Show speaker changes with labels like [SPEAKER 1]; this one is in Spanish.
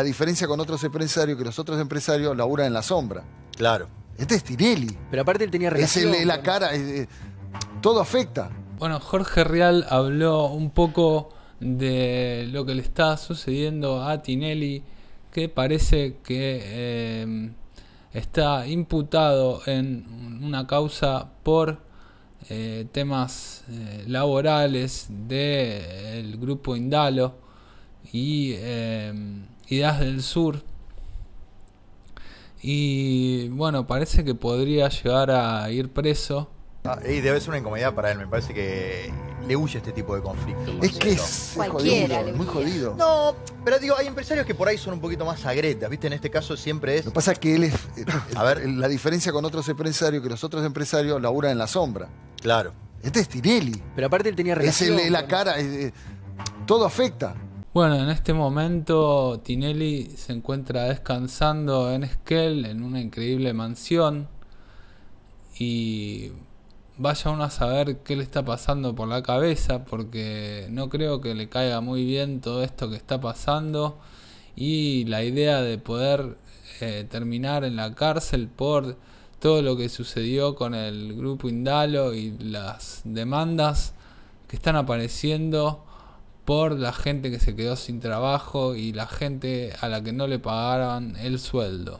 [SPEAKER 1] La diferencia con otros empresarios, que los otros empresarios laburan en la sombra. Claro. Este es Tinelli. Pero aparte él tenía relación. Es la cara, todo afecta.
[SPEAKER 2] Bueno, Jorge Real habló un poco de lo que le está sucediendo a Tinelli, que parece que eh, está imputado en una causa por eh, temas eh, laborales del grupo Indalo y ideas del sur. Y bueno, parece que podría llegar a ir preso. Ah,
[SPEAKER 1] y debe ser una incomodidad para él, me parece que le huye este tipo de conflicto. Es que es muy jodido. No, pero digo, hay empresarios que por ahí son un poquito más agretas, ¿viste? En este caso siempre es... Lo que pasa es que él es... a ver, la diferencia con otros empresarios, que los otros empresarios laburan en la sombra. Claro. Este es Tinelli. Pero aparte él tenía relación. Es la eh, cara, todo
[SPEAKER 2] afecta. Bueno, en este momento Tinelli se encuentra descansando en Esquel, en una increíble mansión. Y vaya uno a saber qué le está pasando por la cabeza, porque no creo que le caiga muy bien todo esto que está pasando. Y la idea de poder eh, terminar en la cárcel por todo lo que sucedió con el grupo Indalo y las demandas que están apareciendo por la gente que se quedó sin trabajo y la gente a la que no le pagaran el sueldo.